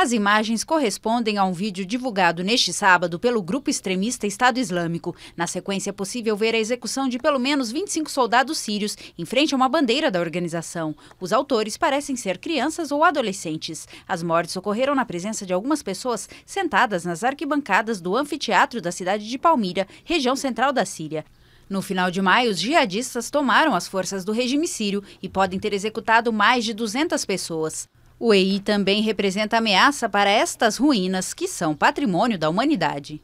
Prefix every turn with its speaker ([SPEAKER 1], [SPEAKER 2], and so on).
[SPEAKER 1] As imagens correspondem a um vídeo divulgado neste sábado pelo grupo extremista Estado Islâmico. Na sequência, é possível ver a execução de pelo menos 25 soldados sírios em frente a uma bandeira da organização. Os autores parecem ser crianças ou adolescentes. As mortes ocorreram na presença de algumas pessoas sentadas nas arquibancadas do anfiteatro da cidade de Palmira, região central da Síria. No final de maio, os jihadistas tomaram as forças do regime sírio e podem ter executado mais de 200 pessoas. O EI também representa ameaça para estas ruínas que são patrimônio da humanidade.